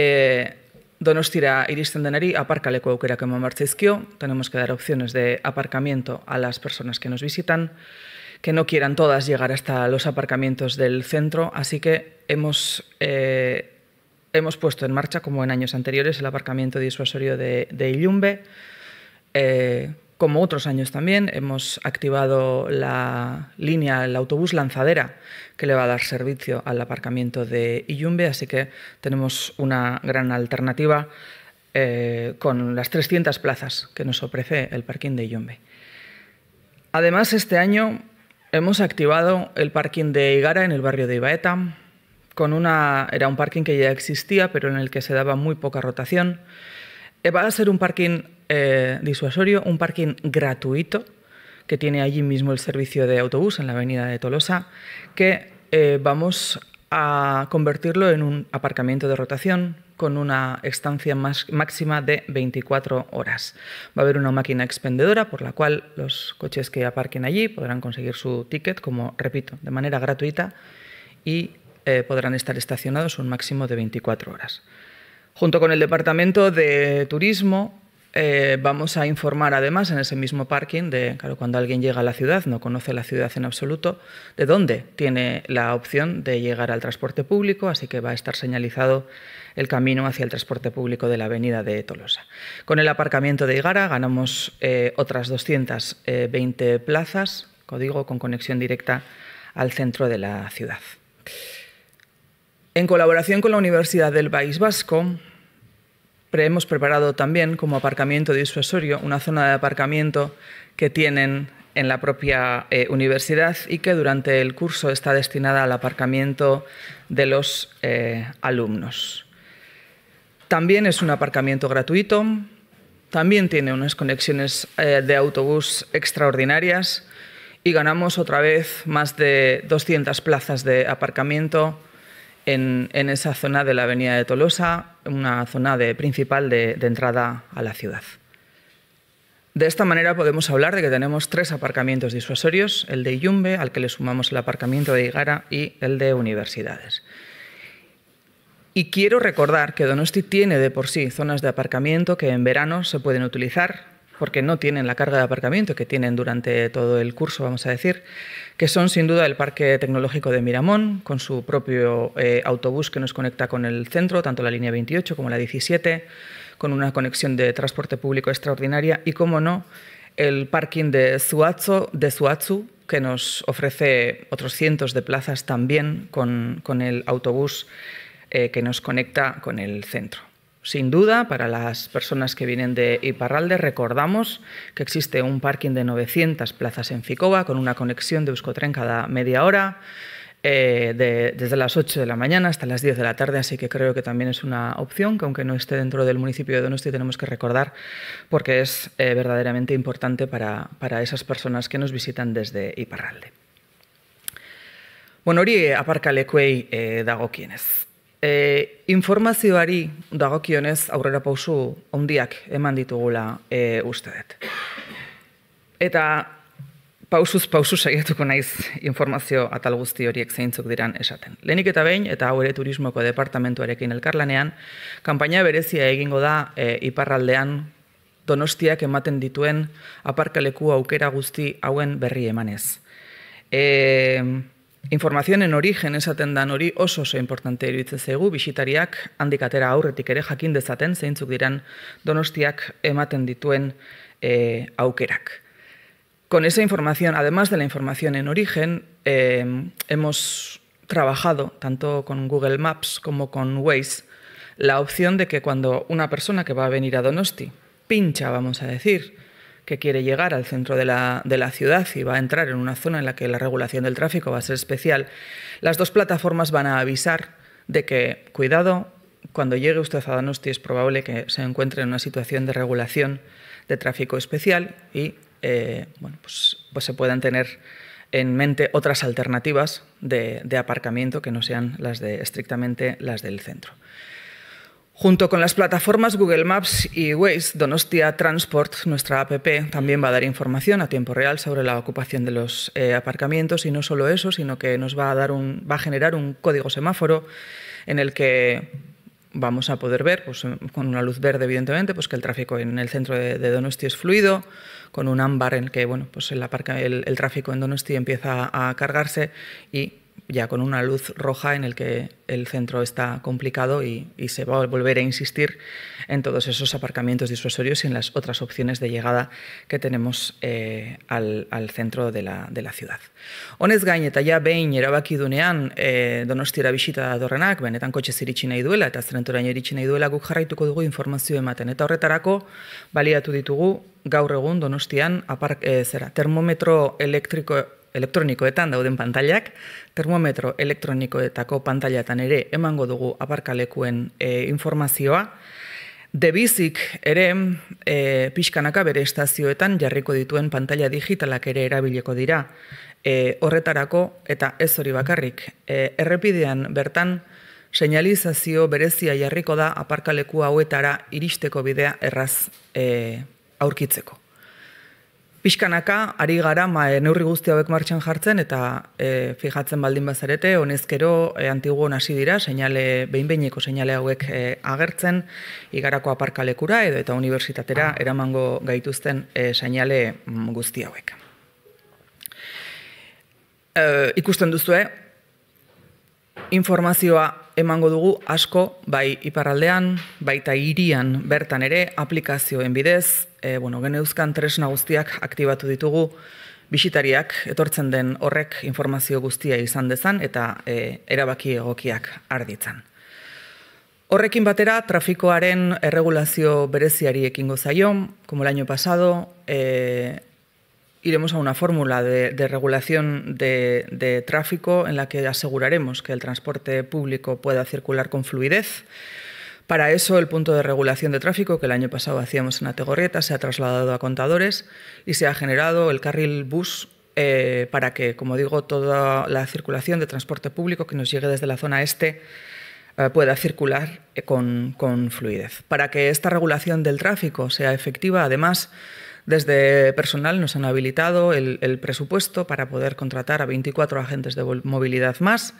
Eh, Donostira iristen denari aparkaleko aukerak eman tenemos que dar opciones de aparcamiento a las personas que nos visitan, que no quieran todas llegar hasta los aparcamientos del centro, así que hemos, eh, hemos puesto en marcha, como en años anteriores, el aparcamiento disuasorio de, de Illumbe, eh, como otros años también, hemos activado la línea, el autobús lanzadera, que le va a dar servicio al aparcamiento de Iyumbe, así que tenemos una gran alternativa eh, con las 300 plazas que nos ofrece el parking de Iyumbe. Además, este año hemos activado el parking de Igara en el barrio de Ibaeta. Con una, era un parking que ya existía, pero en el que se daba muy poca rotación. Eh, va a ser un parking eh, disuasorio, un parking gratuito que tiene allí mismo el servicio de autobús en la avenida de Tolosa, que eh, vamos a convertirlo en un aparcamiento de rotación con una estancia máxima de 24 horas. Va a haber una máquina expendedora por la cual los coches que aparquen allí podrán conseguir su ticket, como repito, de manera gratuita y eh, podrán estar estacionados un máximo de 24 horas. Junto con el Departamento de Turismo eh, vamos a informar además en ese mismo parking de, claro, cuando alguien llega a la ciudad, no conoce la ciudad en absoluto, de dónde tiene la opción de llegar al transporte público, así que va a estar señalizado el camino hacia el transporte público de la avenida de Tolosa. Con el aparcamiento de Igara ganamos eh, otras 220 eh, plazas, código con conexión directa al centro de la ciudad. En colaboración con la Universidad del País Vasco, hemos preparado también como aparcamiento disuasorio una zona de aparcamiento que tienen en la propia eh, universidad y que durante el curso está destinada al aparcamiento de los eh, alumnos. También es un aparcamiento gratuito, también tiene unas conexiones eh, de autobús extraordinarias y ganamos otra vez más de 200 plazas de aparcamiento en, esa zona de la Avenida de Tolosa, una zona de, principal de, entrada a la ciudad. De esta manera podemos hablar de que tenemos tres aparcamientos disuasorios, el de Yumbe, al que le sumamos el aparcamiento de Igara y el de universidades. Y quiero recordar que Donosti tiene de por sí zonas de aparcamiento que en verano se pueden utilizar porque no tienen la carga de aparcamiento que tienen durante todo el curso, vamos a decir, que son sin duda el Parque Tecnológico de Miramón, con su propio eh, autobús que nos conecta con el centro, tanto la línea 28 como la 17, con una conexión de transporte público extraordinaria y, como no, el parking de Zuatsu, de que nos ofrece otros cientos de plazas también con, el autobús eh, que nos conecta con el centro. Sin duda, para las personas que vienen de Iparralde, recordamos que existe un parking de 900 plazas en Ficoba con una conexión de Euskotren cada media hora. Eh, desde las 8 de la mañana hasta las 10 de la tarde, así que creo que también es una opción que aunque no esté dentro del municipio de Donosti tenemos que recordar porque es eh, verdaderamente importante para, esas personas que nos visitan desde Iparralde. Bueno, hori aparkalekuei eh, dagokienez. E, informazioari dagokionez aurrera pausu ondiak eman ditugula e, uste dut. Eta pausuz pausu saietuko naiz informazio atal guzti horiek zeintzuk diran esaten. Lenik eta behin eta hau ere turismoko departamentuarekin elkarlanean, kanpaina berezia egingo da e, iparraldean donostiak ematen dituen aparkaleku aukera guzti hauen berri emanez. Eta Informazioen origen esaten dan hori oso oso importante iruditze zaigu bisitariak handikatera aurretik ere jakin dezaten zeintzuk diran Donostiak ematen dituen e, aukerak. Con esa información, además de la información en origen, eh, hemos trabajado tanto con Google Maps como con Waze la opción de que cuando una persona que va a venir a Donosti pincha, vamos a decir, que quiere llegar al centro de la, ciudad y va a entrar en una zona en la que la regulación del tráfico va a ser especial, las dos plataformas van a avisar de que, cuidado, cuando llegue usted a Donosti es probable que se encuentre en una situación de regulación de tráfico especial y eh, bueno, pues, pues se puedan tener en mente otras alternativas de, de, aparcamiento que no sean las de estrictamente las del centro. Junto con las plataformas Google Maps y Waze, Donostia Transport, nuestra APP, también va a dar información a tiempo real sobre la ocupación de los eh, aparcamientos y no solo eso, sino que nos va a, dar un, generar un código semáforo en el que vamos a poder ver, pues, con una luz verde evidentemente, pues que el tráfico en el centro de, Donostia Donosti es fluido, con un ámbar en que bueno, pues el, que el, tráfico en Donostia empieza a cargarse y ya con una luz roja en el que el centro está complicado y, y se va a volver a insistir en todos esos aparcamientos disuasorios y en las otras opciones de llegada que tenemos eh, al, al centro de la, de la ciudad. Honez gain eta ja behin erabaki dunean e, donostiera bisita datorrenak, benetan kotxe ziritsi nahi duela eta zerenturain eritsi nahi duela guk jarraituko dugu informazio ematen. Eta horretarako baliatu ditugu gaur egun donostian apark, e, eh, zera, termometro elektriko elektronikoetan dauden pantailak, termometro elektronikoetako pantailetan ere emango dugu aparkalekuen e, informazioa, Debizik ere e, pixkanaka bere estazioetan jarriko dituen pantalla digitalak ere erabileko dira. Eh, horretarako eta ez hori bakarrik. errepidean bertan seinalizazio berezia jarriko da aparkaleku hauetara iristeko bidea erraz aurkitzeko pixkanaka ari gara ma, eh, neurri guzti hauek martxan jartzen eta e, fijatzen baldin bazarete, honezkero e, eh, antigu hasi dira, seinale, behinbeineko seinale hauek agertzen, igarako aparkalekura edo eta unibertsitatera ah. eramango gaituzten seinale mm, guzti hauek. E, ikusten duzu, informazioa emango dugu asko, bai iparraldean, baita hirian bertan ere, aplikazioen bidez, e, bueno, geneuzkan tresna guztiak aktibatu ditugu, bisitariak etortzen den horrek informazio guztia izan dezan eta e, erabaki egokiak arditzan. Horrekin batera, trafikoaren erregulazio bereziari ekingo zaio, como el año pasado, e, iremos a una fórmula de, de regulación de, de, tráfico en la que aseguraremos que el transporte público pueda circular con fluidez, para eso, el punto de regulación de tráfico que el año pasado hacíamos en Ategorrieta se ha trasladado a Contadores y se ha generado el carril bus eh, para que, como digo, toda la circulación de transporte público que nos llegue desde la zona este eh, pueda circular eh, con, fluidez. Para que esta regulación del tráfico sea efectiva, además, desde personal nos han habilitado el, el presupuesto para poder contratar a 24 agentes de movilidad más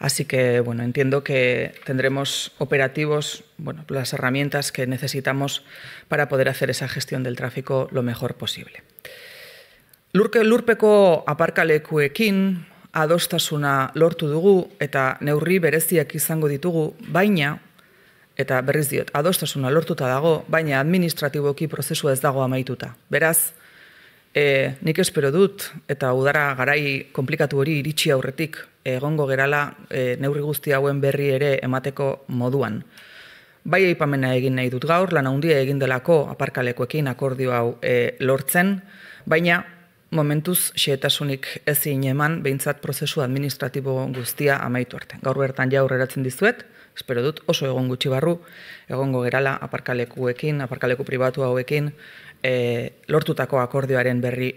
Así que, bueno, entiendo que tendremos operativos, bueno, las herramientas que necesitamos para poder hacer esa gestión del tráfico lo mejor posible. Lurke lurpeko aparkalekuekin adostasuna lortu dugu eta neurri bereziak izango ditugu, baina eta berriz diot, adostasuna lortuta dago, baina administratiboki prozesua ez dago amaituta. Beraz, e, nik espero dut eta udara garai komplikatu hori iritsi aurretik egongo gerala e, neurri guzti hauen berri ere emateko moduan. Bai eipamena egin nahi dut gaur, lan handia egin delako aparkalekoekin akordio hau e, lortzen, baina momentuz xeetasunik ezin eman behintzat prozesu administratibo guztia amaitu arte. Gaur bertan jaur eratzen dizuet, espero dut oso egon gutxi barru, egongo gerala aparkalekuekin, aparkaleku pribatu hauekin Eh, lortutako akordioaren berri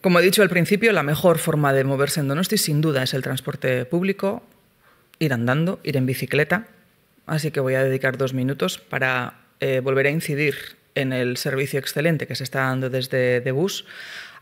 Como he dicho al principio, la mejor forma de moverse en Donosti sin duda es el transporte público, ir andando, ir en bicicleta. Así que voy a dedicar dos minutos para eh, volver a incidir en el servicio excelente que se está dando desde bus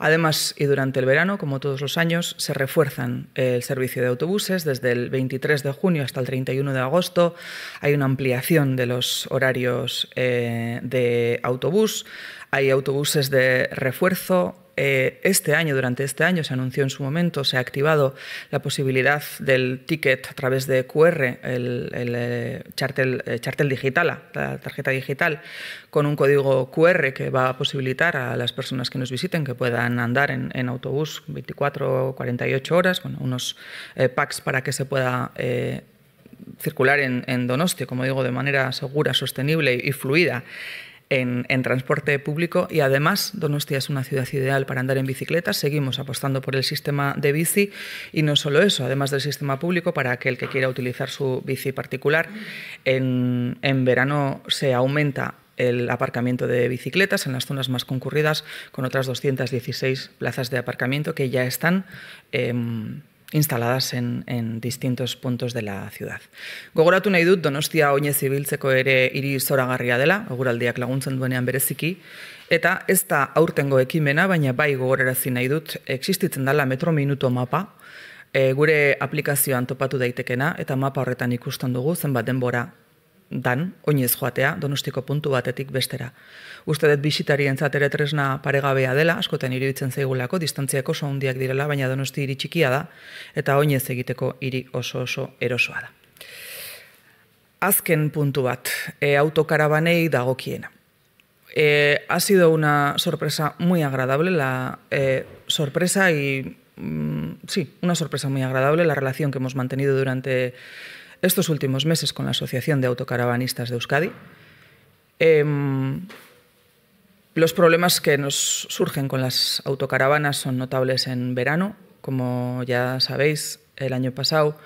Además, y durante el verano, como todos los años, se refuerzan el servicio de autobuses desde el 23 de junio hasta el 31 de agosto. Hay una ampliación de los horarios eh, de autobús, hay autobuses de refuerzo, eh, este año, durante este año, se anunció en su momento, se ha activado la posibilidad del ticket a través de QR, el, eh, eh, chartel, digital, la tarjeta digital, con un código QR que va a posibilitar a las personas que nos visiten que puedan andar en, autobús 24 o 48 horas, unos packs para que se pueda circular en, Donostia, como digo, de manera segura, sostenible y fluida en, transporte público y además Donostia es una ciudad ideal para andar en bicicleta. Seguimos apostando por el sistema de bici y no solo eso, además del sistema público para aquel que quiera utilizar su bici particular. En, verano se aumenta el aparcamiento de bicicletas en las zonas más concurridas con otras 216 plazas de aparcamiento que ya están. Em, instaladas en, en distintos puntos de la ciudad. Gogoratu nahi dut, donostia oinez ibiltzeko ere hiri zoragarria dela, oguraldiak laguntzen duenean bereziki, eta ez da aurtengo ekimena, baina bai gogorerazi nahi dut, existitzen dela metro minuto mapa, e, gure aplikazioan topatu daitekena, eta mapa horretan ikusten dugu, zenbat denbora dan, oinez joatea, donostiko puntu batetik bestera. Uste dut bisitari tresna paregabea dela, askotan iruditzen zaigulako, distantziako handiak direla, baina donosti hiri txikia da, eta oinez egiteko hiri oso oso erosoa da. Azken puntu bat, e, autokarabanei dagokiena. E, ha sido una sorpresa muy agradable, la e, sorpresa y... Mm, sí, una sorpresa muy agradable la relación que hemos mantenido durante estos últimos meses con la Asociación de Autocaravanistas de Euskadi. Em, los problemas que nos surgen con las autocaravanas son notables en verano. Como ya sabéis, el año pasado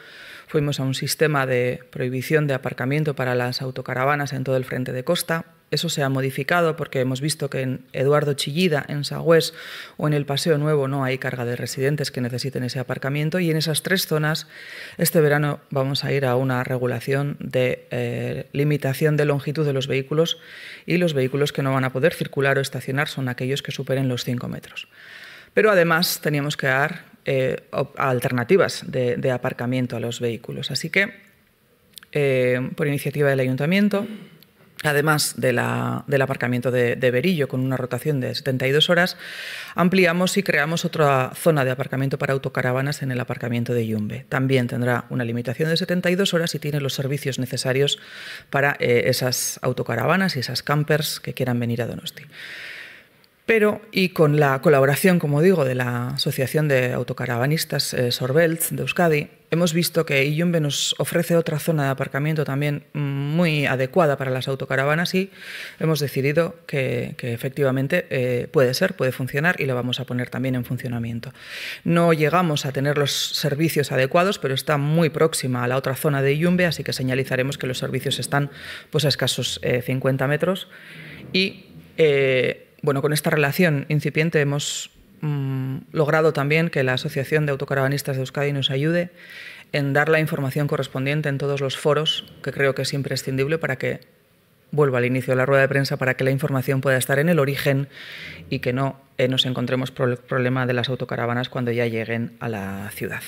fuimos a un sistema de prohibición de aparcamiento para las autocaravanas en todo el frente de costa eso se ha modificado porque hemos visto que en Eduardo Chillida, en Sagüés o en el Paseo Nuevo no hay carga de residentes que necesiten ese aparcamiento y en esas tres zonas este verano vamos a ir a una regulación de eh, limitación de longitud de los vehículos y los vehículos que no van a poder circular o estacionar son aquellos que superen los 5 metros. Pero además teníamos que dar eh, alternativas de, aparcamiento a los vehículos. Así que, eh, por iniciativa del ayuntamiento, además del aparcamiento de, Berillo con una rotación de 72 horas, ampliamos y creamos otra zona de aparcamiento para autocaravanas en el aparcamiento de Yumbe. También tendrá una limitación de 72 horas y tiene los servicios necesarios para eh, esas autocaravanas y esas campers que quieran venir a Donosti. Pero, y con la colaboración, como digo, de la Asociación de Autocaravanistas eh, de Euskadi, hemos visto que Iyumbe nos ofrece otra zona de aparcamiento también muy adecuada para las autocaravanas y hemos decidido que, efectivamente eh, puede ser, puede funcionar y lo vamos a poner también en funcionamiento. No llegamos a tener los servicios adecuados, pero está muy próxima a la otra zona de Iyumbe, así que señalizaremos que los servicios están pues, a escasos 50 eh, metros y... Eh, bueno, con esta relación incipiente hemos mm, logrado también que la Asociación de Autocaravanistas de Euskadi nos ayude en dar la información correspondiente en todos los foros, que creo que es imprescindible para que vuelva al inicio de la rueda de prensa para que la información pueda estar en el origen y que no eh, nos encontremos el problema de las autocaravanas cuando ya lleguen a la ciudad.